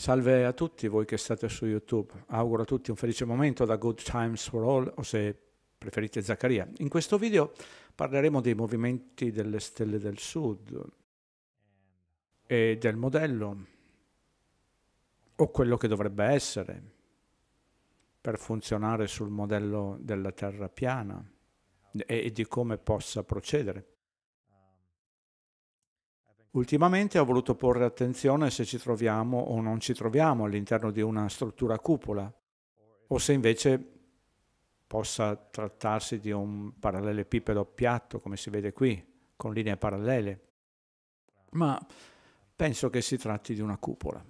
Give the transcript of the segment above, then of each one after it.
Salve a tutti voi che state su YouTube. Auguro a tutti un felice momento da Good Times for All o se preferite Zaccaria. In questo video parleremo dei movimenti delle stelle del sud e del modello o quello che dovrebbe essere per funzionare sul modello della Terra piana e di come possa procedere. Ultimamente ho voluto porre attenzione se ci troviamo o non ci troviamo all'interno di una struttura cupola o se invece possa trattarsi di un parallelepipedo piatto come si vede qui, con linee parallele, ma penso che si tratti di una cupola.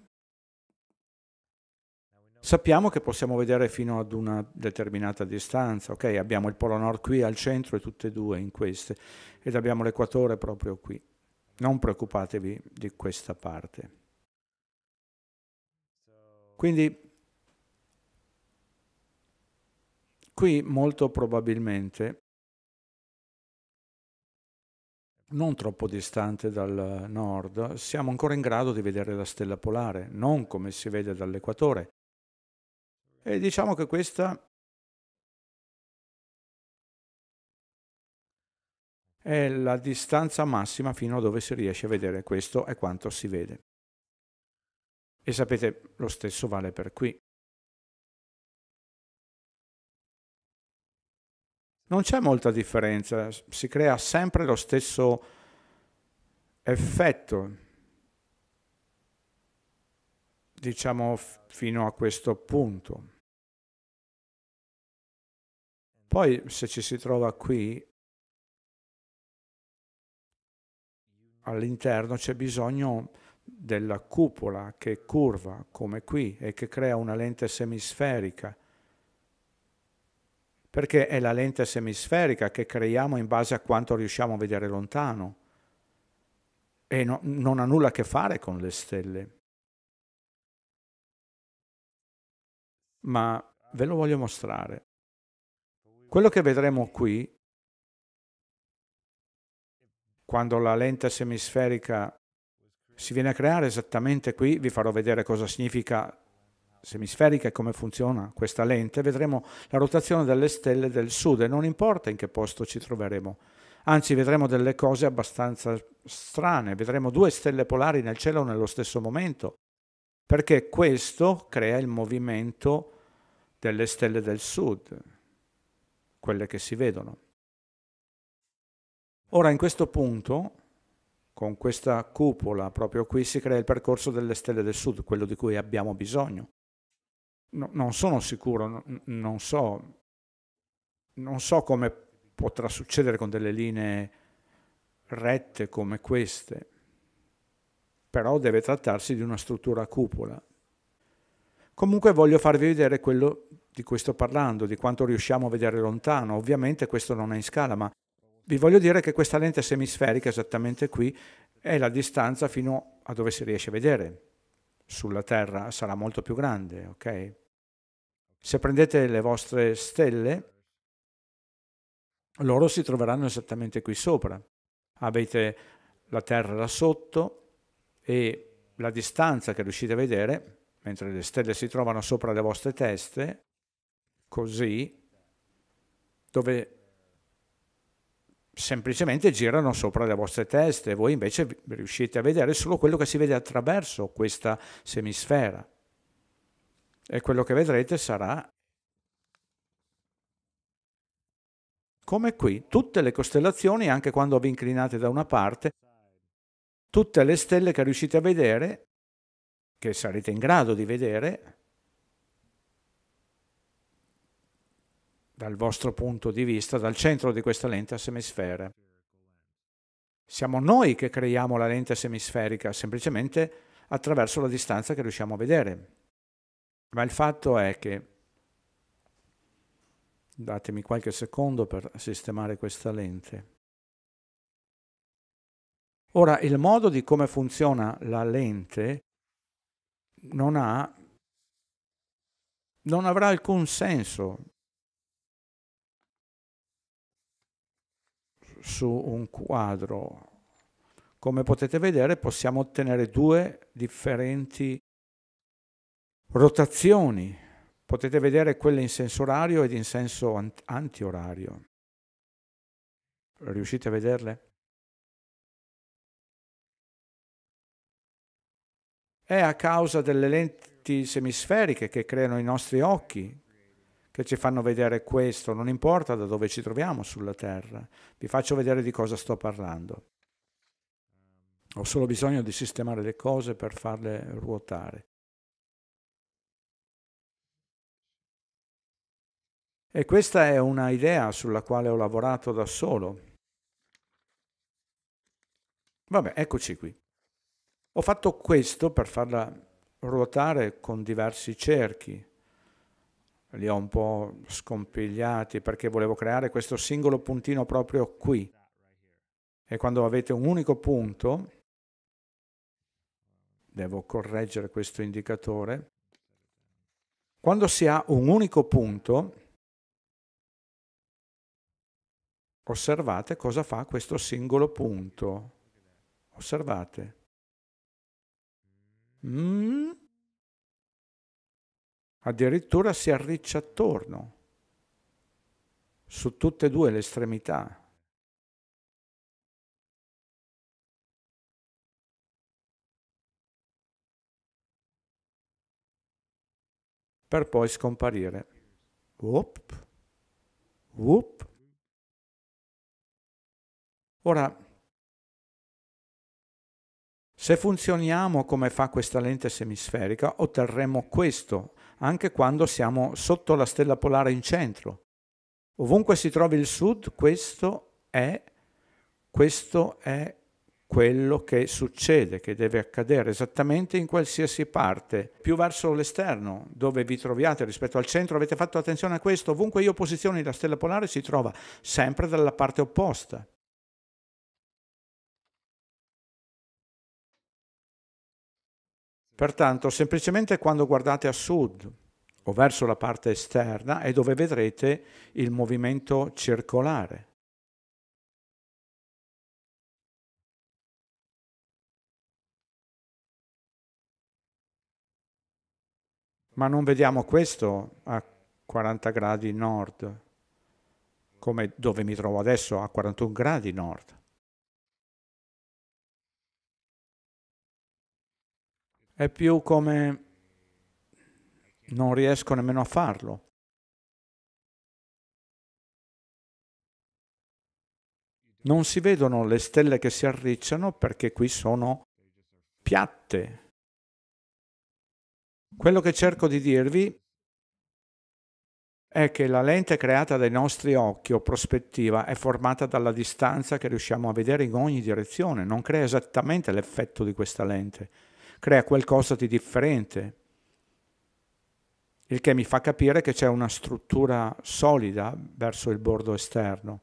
Sappiamo che possiamo vedere fino ad una determinata distanza, ok? Abbiamo il polo nord qui al centro e tutte e due in queste, ed abbiamo l'equatore proprio qui non preoccupatevi di questa parte. Quindi qui molto probabilmente, non troppo distante dal nord, siamo ancora in grado di vedere la stella polare, non come si vede dall'equatore. E diciamo che questa è la distanza massima fino a dove si riesce a vedere questo è quanto si vede. E sapete, lo stesso vale per qui. Non c'è molta differenza, si crea sempre lo stesso effetto, diciamo fino a questo punto. Poi se ci si trova qui all'interno c'è bisogno della cupola che è curva come qui e che crea una lente semisferica perché è la lente semisferica che creiamo in base a quanto riusciamo a vedere lontano e no, non ha nulla a che fare con le stelle. Ma ve lo voglio mostrare. Quello che vedremo qui quando la lente semisferica si viene a creare esattamente qui, vi farò vedere cosa significa semisferica e come funziona questa lente, vedremo la rotazione delle stelle del sud e non importa in che posto ci troveremo, anzi vedremo delle cose abbastanza strane, vedremo due stelle polari nel cielo nello stesso momento, perché questo crea il movimento delle stelle del sud, quelle che si vedono. Ora in questo punto, con questa cupola proprio qui, si crea il percorso delle stelle del sud, quello di cui abbiamo bisogno. No, non sono sicuro, no, non, so, non so come potrà succedere con delle linee rette come queste, però deve trattarsi di una struttura a cupola. Comunque voglio farvi vedere quello di cui sto parlando, di quanto riusciamo a vedere lontano. Ovviamente questo non è in scala, ma vi voglio dire che questa lente semisferica, esattamente qui, è la distanza fino a dove si riesce a vedere. Sulla Terra sarà molto più grande, ok? Se prendete le vostre stelle, loro si troveranno esattamente qui sopra. Avete la Terra là sotto e la distanza che riuscite a vedere, mentre le stelle si trovano sopra le vostre teste, così, dove semplicemente girano sopra le vostre teste, voi invece riuscite a vedere solo quello che si vede attraverso questa semisfera. E quello che vedrete sarà come qui, tutte le costellazioni, anche quando vi inclinate da una parte, tutte le stelle che riuscite a vedere, che sarete in grado di vedere, dal vostro punto di vista, dal centro di questa lente a semisfere. Siamo noi che creiamo la lente semisferica, semplicemente attraverso la distanza che riusciamo a vedere. Ma il fatto è che, datemi qualche secondo per sistemare questa lente. Ora, il modo di come funziona la lente non ha, non avrà alcun senso su un quadro. Come potete vedere possiamo ottenere due differenti rotazioni. Potete vedere quelle in senso orario ed in senso antiorario. Riuscite a vederle? È a causa delle lenti semisferiche che creano i nostri occhi che ci fanno vedere questo, non importa da dove ci troviamo sulla Terra, vi faccio vedere di cosa sto parlando. Ho solo bisogno di sistemare le cose per farle ruotare. E questa è una idea sulla quale ho lavorato da solo. Vabbè, eccoci qui. Ho fatto questo per farla ruotare con diversi cerchi, li ho un po' scompigliati perché volevo creare questo singolo puntino proprio qui. E quando avete un unico punto, devo correggere questo indicatore, quando si ha un unico punto, osservate cosa fa questo singolo punto. Osservate. Mm, addirittura si arriccia attorno su tutte e due le estremità. per poi scomparire. Whoop, whoop. Ora, se funzioniamo come fa questa lente semisferica, otterremo questo anche quando siamo sotto la stella polare in centro. Ovunque si trovi il sud, questo è, questo è quello che succede, che deve accadere esattamente in qualsiasi parte, più verso l'esterno, dove vi troviate rispetto al centro, avete fatto attenzione a questo, ovunque io posizioni la stella polare si trova sempre dalla parte opposta. Pertanto, semplicemente quando guardate a sud o verso la parte esterna è dove vedrete il movimento circolare. Ma non vediamo questo a 40 gradi nord, come dove mi trovo adesso a 41 gradi nord. è più come non riesco nemmeno a farlo. Non si vedono le stelle che si arricciano perché qui sono piatte. Quello che cerco di dirvi è che la lente creata dai nostri occhi o prospettiva è formata dalla distanza che riusciamo a vedere in ogni direzione, non crea esattamente l'effetto di questa lente crea qualcosa di differente, il che mi fa capire che c'è una struttura solida verso il bordo esterno,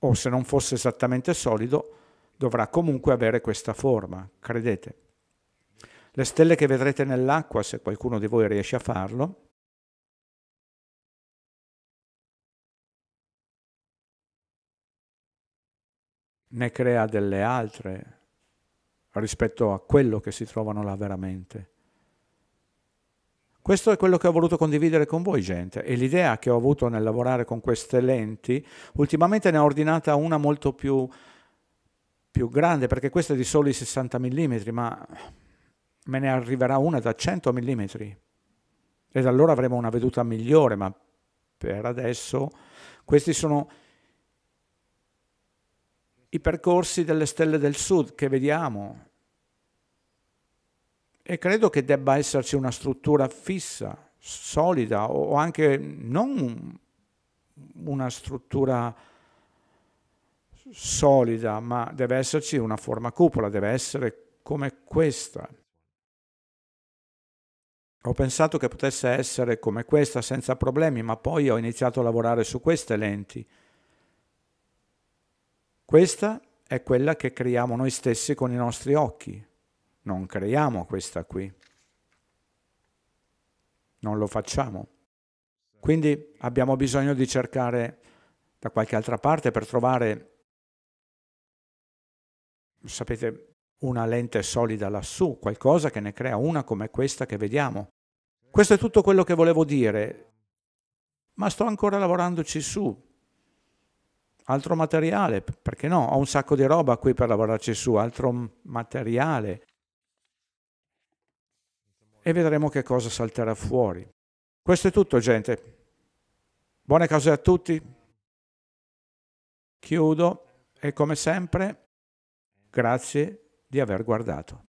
o se non fosse esattamente solido, dovrà comunque avere questa forma, credete. Le stelle che vedrete nell'acqua, se qualcuno di voi riesce a farlo, ne crea delle altre rispetto a quello che si trovano là veramente. Questo è quello che ho voluto condividere con voi, gente, e l'idea che ho avuto nel lavorare con queste lenti, ultimamente ne ho ordinata una molto più, più grande, perché questa è di soli 60 mm, ma me ne arriverà una da 100 mm. E allora avremo una veduta migliore, ma per adesso questi sono i percorsi delle stelle del sud che vediamo. E credo che debba esserci una struttura fissa, solida, o anche non una struttura solida, ma deve esserci una forma cupola, deve essere come questa. Ho pensato che potesse essere come questa senza problemi, ma poi ho iniziato a lavorare su queste lenti questa è quella che creiamo noi stessi con i nostri occhi. Non creiamo questa qui. Non lo facciamo. Quindi abbiamo bisogno di cercare da qualche altra parte per trovare, sapete, una lente solida lassù, qualcosa che ne crea una come questa che vediamo. Questo è tutto quello che volevo dire, ma sto ancora lavorandoci su, altro materiale, perché no? Ho un sacco di roba qui per lavorarci su, altro materiale. E vedremo che cosa salterà fuori. Questo è tutto, gente. Buone cose a tutti. Chiudo e come sempre, grazie di aver guardato.